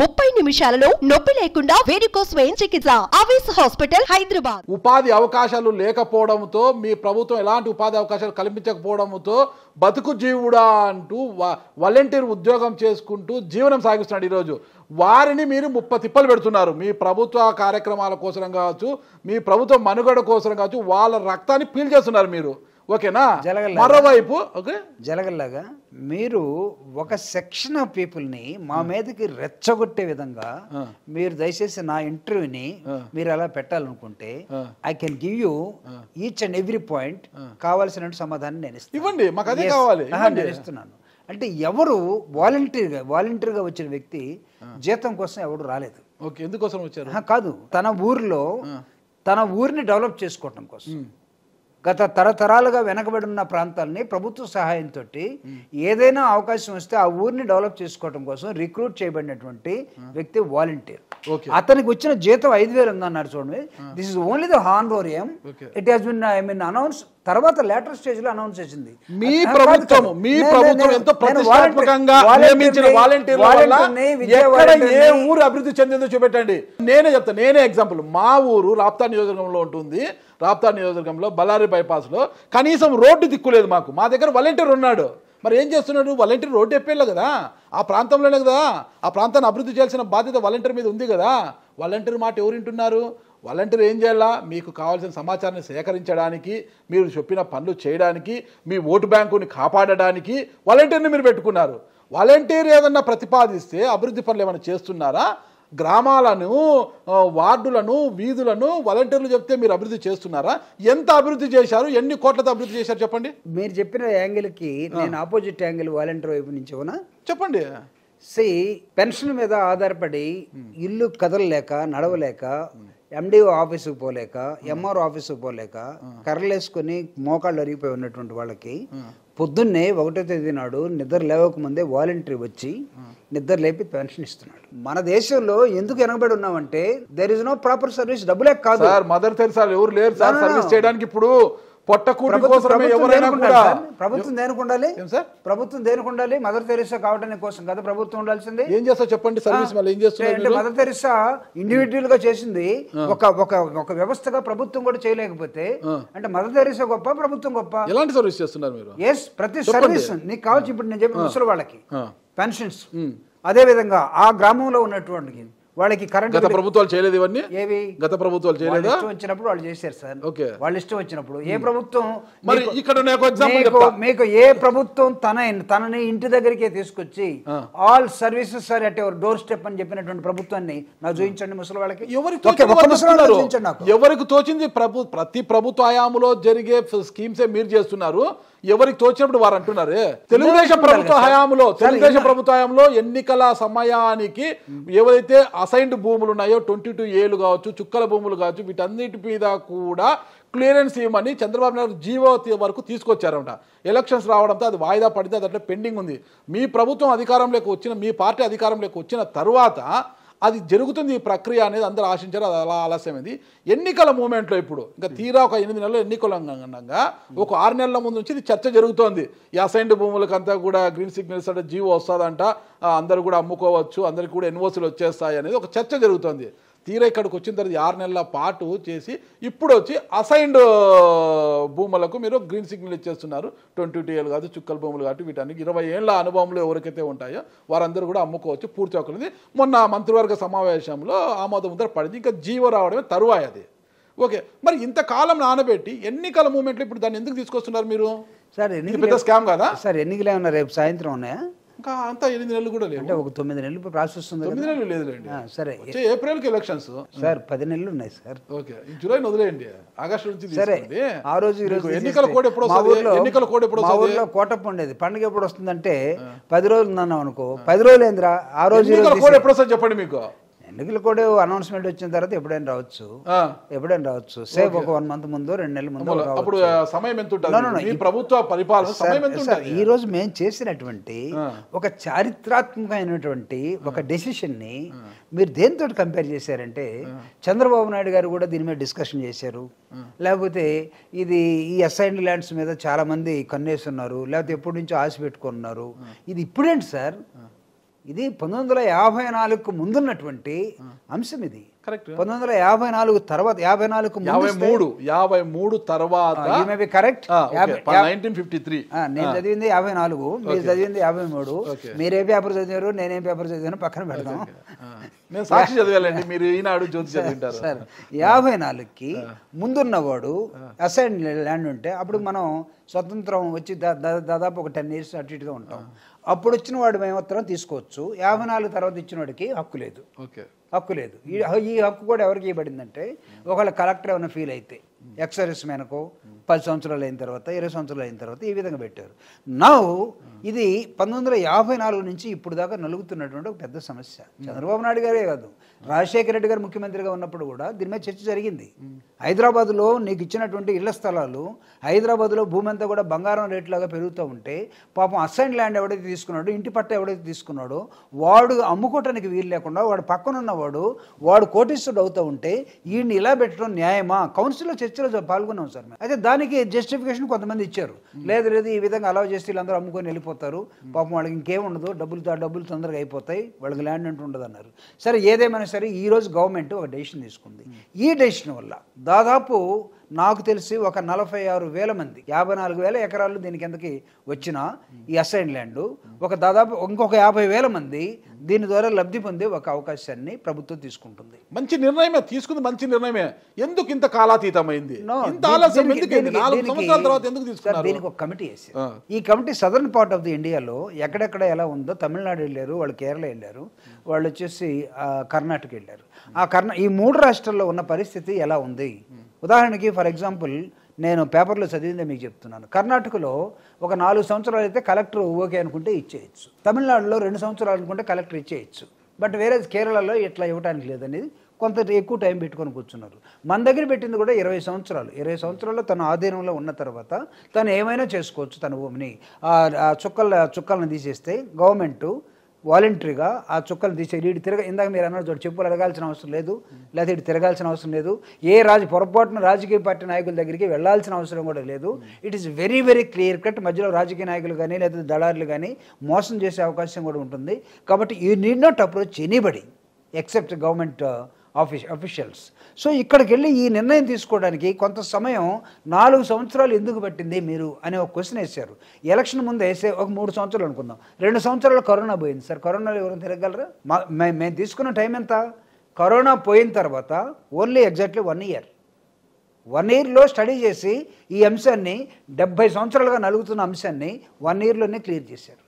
ముప్పై నిమిషాలలో నొప్పి లేకుండా వేరికోస్ వెయిన్ చికిత్స హాస్పిటల్ హైదరాబాద్ ఉపాధి అవకాశాలు లేకపోవడంతో మీ ప్రభుత్వం ఎలాంటి ఉపాధి అవకాశాలు కల్పించకపోవడంతో బతుకు జీవుడా అంటూ వాలంటీర్ ఉద్యోగం చేసుకుంటూ జీవనం సాగిస్తున్నాడు ఈరోజు వారిని మీరు ముప్ప తిప్పలు పెడుతున్నారు మీ ప్రభుత్వ కార్యక్రమాల కోసం కావచ్చు మీ ప్రభుత్వ మనుగడ కోసం కావచ్చు వాళ్ళ రక్తాన్ని పీల్ చేస్తున్నారు మీరు ఓకేనా మరోవైపు ఓకే జలగల్లాగా మీరు ఒక సెక్షన్ ఆఫ్ ని మా మీదకి రెచ్చగొట్టే విధంగా మీరు దయచేసి నా ఇంటర్వ్యూని మీరు అలా పెట్టాలనుకుంటే I can give you each and every point కావాల్సిన సమాధానం నేను ఇవ్వండి మాకు అదే కావాలి నేను ఇస్తున్నాను అంటే ఎవరు వాలంటీర్గా వాలంటీర్గా వచ్చిన వ్యక్తి జీతం కోసం ఎవరు రాలేదు ఓకే ఎందుకోసం వచ్చారు కాదు తన ఊర్లో తన ఊరిని డెవలప్ చేసుకోవటం కోసం గత తరతరాలుగా ఉన్న ప్రాంతాలని ప్రభుత్వ సహాయంతో ఏదైనా అవకాశం వస్తే ఆ ఊరిని డెవలప్ చేసుకోవడం కోసం రిక్రూట్ చేయబడినటువంటి వ్యక్తి వాలంటీర్ అతనికి వచ్చిన జీతం ఐదు వేలు ఉందన్నారు చూడండి దిస్ ఇస్ ఓన్లీ ద హాన్ it has been I mean announce తర్వాత లేటర్ స్టేజ్ లో అనౌన్స్ చేసింది మీ ప్రభుత్వం మీ ప్రభుత్వం ఎంతో ప్రతిష్టాత్మకంగా నియమించిన వాలంటీర్ వల్ల ఎక్కడ ఏ ఊరు అభివృద్ధి చెందిందో చూపెట్టండి నేనే చెప్తాను నేనే ఎగ్జాంపుల్ మా ఊరు రాప్తా నియోజకవర్గంలో ఉంటుంది రాప్తా నియోజకవర్గంలో బళ్ళారి బైపాస్ లో కనీసం రోడ్డు దిక్కులేదు మాకు మా దగ్గర వాలంటీర్ ఉన్నాడు మరి ఏం చేస్తున్నాడు వాలంటీర్ రోడ్డు ఎప్పేళ్ళు కదా ఆ ప్రాంతంలోనే కదా ఆ ప్రాంతాన్ని అభివృద్ధి చేయాల్సిన బాధ్యత వాలంటీర్ మీద ఉంది కదా వాలంటీర్ మాట ఎవరు వింటున్నారు వాలంటీర్ ఏం చేయాలా మీకు కావాల్సిన సమాచారాన్ని సేకరించడానికి మీరు చెప్పిన పనులు చేయడానికి మీ ఓటు బ్యాంకుని కాపాడడానికి వాలంటీర్ని మీరు పెట్టుకున్నారు వాలంటీర్ ఏదన్నా ప్రతిపాదిస్తే అభివృద్ధి పనులు ఏమైనా చేస్తున్నారా గ్రామాలను వార్డులను వీధులను వాలంటీర్లు చెప్తే మీరు అభివృద్ధి చేస్తున్నారా ఎంత అభివృద్ధి చేశారు ఎన్ని కోట్లతో అభివృద్ధి చేశారు చెప్పండి మీరు చెప్పిన యాంగిల్కి నేను ఆపోజిట్ యాంగిల్ వాలంటీర్ వైపు నుంచి అవునా చెప్పండి సి పెన్షన్ మీద ఆధారపడి ఇల్లు కదలలేక నడవలేక ఎండిఓ ఆఫీసుకు పోలేక ఎంఆర్ ఆఫీసుకు పోలేక కర్రలు వేసుకుని మోకాళ్ళు అరిగిపోయి ఉన్నటువంటి వాళ్ళకి పొద్దున్నే ఒకటో తేదీ నాడు నిద్ర లేవకముందే వాలంటరీ వచ్చి నిద్ర లేపి పెన్షన్ ఇస్తున్నాడు మన దేశంలో ఎందుకు వెనకబడి ఉన్నామంటే there is no proper service డబ్బులే కాదు మదర్ తెలుసా ఎవరు లేరు సర్వీస్ చేయడానికి ఇప్పుడు పొట్టకూటి కోసమే ప్రభుత్వం దేనికి ఉండాలి ప్రభుత్వం దేనికి ఉండాలి మదర్ తెరిసా కావడానికి కోసం కదా ప్రభుత్వం ఉండాల్సింది ఏం చేస్తా చెప్పండి సర్వీస్ మదర్ తెరిసా ఇండివిజువల్ గా చేసింది ఒక ఒక ఒక వ్యవస్థగా ప్రభుత్వం కూడా చేయలేకపోతే అంటే మదర్ తెరిసా గొప్ప ప్రభుత్వం గొప్ప ఎలాంటి సర్వీస్ చేస్తున్నారు మీరు ఎస్ ప్రతి సర్వీస్ నీకు కావచ్చు ఇప్పుడు నేను చెప్పిన ముసలి వాళ్ళకి పెన్షన్స్ అదే విధంగా ఆ గ్రామంలో ఉన్నటువంటి వాళ్ళకి కరెంట్ గత ప్రభుత్వాలు చేయలేదు ఇవన్నీ ఏవి గత ప్రభుత్వాలు చేయలేదు వచ్చినప్పుడు వాళ్ళు చేశారు సార్ ఓకే వాళ్ళు ఇష్టం వచ్చినప్పుడు ఏ hmm. ప్రభుత్వం మరి ఇక్కడ మీకు ఏ ప్రభుత్వం తన తనని ఇంటి దగ్గరికే తీసుకొచ్చి all services sir at doorstep అని చెప్పినటువంటి ప్రభుత్వాన్ని నా చూపించండి ముసలి వాళ్ళకి ఎవరికి ఎవరికి తోచింది ప్రభు ప్రతి ప్రభుత్వ హయాములో జరిగే స్కీమ్స్ మీరు చేస్తున్నారు ఎవరికి తోచినప్పుడు వారు అంటున్నారు తెలుగుదేశం ప్రభుత్వ హయాంలో తెలుగుదేశం ప్రభుత్వ హయాంలో ఎన్నికల సమయానికి hmm. ఎవరైతే అసైన్డ్ భూములు ఉన్నాయో ట్వంటీ టూ ఏలు కావచ్చు చుక్కల భూములు కావచ్చు వీటన్నిటి మీద కూడా క్లియరెన్స్ ఇవ్వమని చంద్రబాబు నాయుడు జీవో వరకు తీసుకొచ్చారంట ఎలక్షన్స్ రావడంతో అది వాయిదా పడితే అది అట్లా పెండింగ్ ఉంది మీ ప్రభుత్వం అధికారంలోకి వచ్చిన మీ పార్టీ అధికారంలోకి వచ్చిన తర్వాత అది జరుగుతుంది ఈ ప్రక్రియ అనేది అందరూ ఆశించారు అది అలా ఆలస్యమైంది ఎన్నికల మూమెంట్లో ఇప్పుడు ఇంకా తీరా ఒక ఎనిమిది నెలలు ఎన్నికల అనగా ఒక ఆరు నెలల ముందు నుంచి ఇది చర్చ జరుగుతోంది ఈ అసైన్డ్ భూములకంతా కూడా గ్రీన్ సిగ్నల్స్ అంటే జీవో వస్తుందంట అందరూ కూడా అమ్ముకోవచ్చు అందరికీ కూడా ఎన్ఓసీలు వచ్చేస్తాయి అనేది ఒక చర్చ జరుగుతోంది తీరా ఇక్కడికి వచ్చిన తర్వాత ఆరు నెలల పాటు చేసి ఇప్పుడు వచ్చి అసైన్డ్ భూములకు మీరు గ్రీన్ సిగ్నల్ ఇచ్చేస్తున్నారు ట్వంటీ టూ ఏళ్ళు కాదు చుక్కల భూములు కాబట్టి వీటానికి ఇరవై ఏళ్ళ అనుభవంలో ఎవరికైతే ఉంటాయో వారందరూ కూడా అమ్ముకోవచ్చు పూర్తి అవుతుంది మొన్న మంత్రివర్గ సమావేశంలో ఆమోదం ముద్ర పడింది ఇంకా జీవో రావడమే తరువాయి అది ఓకే మరి ఇంతకాలం నానబెట్టి ఎన్నికల మూమెంట్లు ఇప్పుడు దాన్ని ఎందుకు తీసుకొస్తున్నారు మీరు సార్ ఎన్నికల పెద్ద స్కామ్ కదా సార్ ఎన్నికలు ఏమన్నా రేపు సాయంత్రం ఉన్నాయా ఇంకా అంతా ఎనిమిది నెలలు కూడా లేదు అంటే ఒక తొమ్మిది నెలలు ప్రాసెస్ ఉంది తొమ్మిది నెలలు లేదులేండి సరే వచ్చే కి ఎలక్షన్స్ సార్ పది నెలలు ఉన్నాయి సార్ ఓకే జూలై వదిలేయండి ఆగస్టు నుంచి సరే ఆ రోజు ఎన్నికల కోడ్ ఎప్పుడు ఎన్నికల కోడ్ ఎప్పుడు మా ఊర్లో కోటప్ప ఉండేది పండుగ ఎప్పుడు వస్తుందంటే పది రోజులు ఉన్నాను అనుకో పది రోజులు ఏంద్రా ఆ రోజు ఎన్నికల కోడ్ ఎప్పుడు వస్తుంది చెప్పండి మీకు ఎన్నికలు కూడా అనౌన్స్మెంట్ వచ్చిన తర్వాత ఎప్పుడైనా రావచ్చు ఎప్పుడైనా రావచ్చు సేఫ్ ఒక వన్ మంత్ ముందు రెండు నెలల ముందు సమయం ఎంత ప్రభుత్వ పరిపాలన ఈ రోజు మేము చేసినటువంటి ఒక చారిత్రాత్మకమైనటువంటి ఒక డెసిషన్ ని మీరు దేంతో కంపేర్ చేశారంటే చంద్రబాబు నాయుడు గారు కూడా దీని మీద డిస్కషన్ చేశారు లేకపోతే ఇది ఈ అసైన్డ్ ల్యాండ్స్ మీద చాలా మంది ఉన్నారు లేకపోతే ఎప్పటి నుంచో ఆశ పెట్టుకున్నారు ఇది ఇప్పుడేంటి సార్ ఇది పంతొమ్మిది వందల యాభై నాలుగుకు ముందున్నటువంటి అంశం ఇది కరెక్ట్ పంతొమ్మిది వందల యాభై నాలుగు తర్వాత యాభై నాలుగు యాభై మూడు యాభై మూడు తర్వాత కరెక్ట్ నైన్టీన్ ఫిఫ్టీ త్రీ నేను చదివింది యాభై నాలుగు మీరు చదివింది యాభై మూడు మీరే పేపర్ చదివారు నేనేం పేపర్ చదివాను పక్కన పెడతాను నేను సాక్షి చదివాలండి మీరు ఈనాడు జ్యోతి చదివింటారు సార్ యాభై నాలుగుకి ముందున్నవాడు అసైన్ ల్యాండ్ ఉంటే అప్పుడు మనం స్వతంత్రం వచ్చి దాదాపు ఒక టెన్ ఇయర్స్ అటు ఇటుగా ఉంటాం అప్పుడు వచ్చిన వాడు మేము ఉత్తరం తీసుకోవచ్చు యాభై నాలుగు తర్వాత ఇచ్చిన వాడికి హక్కు లేదు ఓకే హక్కు లేదు ఈ హక్కు కూడా ఎవరికి ఇవ్వబడిందంటే ఒకవేళ కలెక్టర్ ఏమైనా ఫీల్ అయితే ఎక్స్ సర్వీస్ పది సంవత్సరాలు అయిన తర్వాత ఇరవై సంవత్సరాలు అయిన తర్వాత ఈ విధంగా పెట్టారు నా ఇది పంతొమ్మిది యాభై నాలుగు నుంచి ఇప్పుడు దాకా నలుగుతున్నటువంటి ఒక పెద్ద సమస్య hmm. చంద్రబాబు నాయుడు గారే కాదు hmm. రాజశేఖర రెడ్డి గారు ముఖ్యమంత్రిగా ఉన్నప్పుడు కూడా దీని మీద చర్చ జరిగింది hmm. హైదరాబాద్లో నీకు ఇచ్చినటువంటి ఇళ్ల స్థలాలు హైదరాబాద్లో భూమి అంతా కూడా బంగారం రేట్లాగా పెరుగుతూ ఉంటే పాపం అసైన్ ల్యాండ్ ఎవడైతే తీసుకున్నాడో ఇంటి పట్ట ఎవడైతే తీసుకున్నాడో వాడు అమ్ముకోవటానికి వీలు లేకుండా వాడు పక్కనున్నవాడు వాడు కోటీశ్వరుడు అవుతూ ఉంటే ఈయన్ని ఇలా పెట్టడం న్యాయమా కౌన్సిల్లో చర్చలో పాల్గొన్నాం సార్ అయితే దాని దానికి జస్టిఫికేషన్ కొంతమంది ఇచ్చారు లేదు లేదు ఈ విధంగా అలౌ చేస్తే వీళ్ళందరూ అమ్ముకొని వెళ్ళిపోతారు పాపం వాళ్ళకి ఇంకేం ఉండదు డబ్బులు డబ్బులు తొందరగా అయిపోతాయి వాళ్ళకి ల్యాండ్ అంటూ ఉండదు అన్నారు సరే ఏదేమైనా సరే ఈరోజు గవర్నమెంట్ ఒక డెసిషన్ తీసుకుంది ఈ డెసిషన్ వల్ల దాదాపు నాకు తెలిసి ఒక నలభై ఆరు వేల మంది యాభై నాలుగు వేల ఎకరాలు దీని కిందకి వచ్చిన ఈ అసైన్ ల్యాండ్ ఒక దాదాపు ఇంకొక యాభై వేల మంది దీని ద్వారా లబ్ధి పొందే ఒక అవకాశాన్ని ప్రభుత్వం తీసుకుంటుంది మంచి నిర్ణయమే తీసుకుంది మంచి నిర్ణయమే ఎందుకు ఇంత కాలాతీతమైంది దీనికి ఒక కమిటీ వేసి ఈ committee southern part of the ఇండియాలో ఎక్కడెక్కడ ఎలా ఉందో తమిళనాడు వెళ్ళారు వాళ్ళు కేరళ వెళ్ళారు వాళ్ళు వచ్చేసి కర్ణాటక వెళ్ళారు ఆ కర్ణ ఈ మూడు రాష్ట్రాల్లో ఉన్న పరిస్థితి ఎలా ఉంది ఉదాహరణకి ఫర్ ఎగ్జాంపుల్ నేను పేపర్లో చదివిందే మీకు చెప్తున్నాను కర్ణాటకలో ఒక నాలుగు సంవత్సరాలు అయితే కలెక్టర్ ఓకే అనుకుంటే ఇచ్చేయచ్చు తమిళనాడులో రెండు సంవత్సరాలు అనుకుంటే కలెక్టర్ ఇచ్చేయచ్చు బట్ వేరే కేరళలో ఇట్లా ఇవ్వడానికి లేదనేది కొంత ఎక్కువ టైం పెట్టుకొని కూర్చున్నారు మన దగ్గర పెట్టింది కూడా ఇరవై సంవత్సరాలు ఇరవై సంవత్సరాల్లో తన ఆధీనంలో ఉన్న తర్వాత తను ఏమైనా చేసుకోవచ్చు తన భూమిని చుక్కల చుక్కలను తీసేస్తే గవర్నమెంటు వాలంటరీగా ఆ చుక్కలు తీసే వీడు తిరగ ఇందాక మీరు అన్నారు చోటు చెప్పులు అడగాల్సిన అవసరం లేదు లేకపోతే ఇటు తిరగాల్సిన అవసరం లేదు ఏ రాజు పొరపాటున రాజకీయ పార్టీ నాయకుల దగ్గరికి వెళ్లాల్సిన అవసరం కూడా లేదు it is very very clear cut మధ్యలో రాజకీయ నాయకులు కానీ లేకపోతే దళారులు కానీ మోసం చేసే అవకాశం కూడా ఉంటుంది కాబట్టి you need not approach anybody except government office officials so ఇక్కడికి వెళ్ళి ఈ నిర్ణయం తీసుకోవడానికి కొంత సమయం నాలుగు సంవత్సరాలు ఎందుకు పట్టింది మీరు అనే ఒక క్వశ్చన్ వేశారు ఎలక్షన్ ముందు వేసే ఒక మూడు సంవత్సరాలు అనుకుందాం రెండు సంవత్సరాలు కరోనా పోయింది సార్ కరోనాలో ఎవరైనా తిరగలరా మేము తీసుకున్న టైం ఎంత కరోనా పోయిన తర్వాత only exactly one year one ఇయర్లో స్టడీ చేసి ఈ అంశాన్ని డెబ్భై సంవత్సరాలుగా నలుగుతున్న అంశాన్ని వన్ ఇయర్లోనే క్లియర్ చేశారు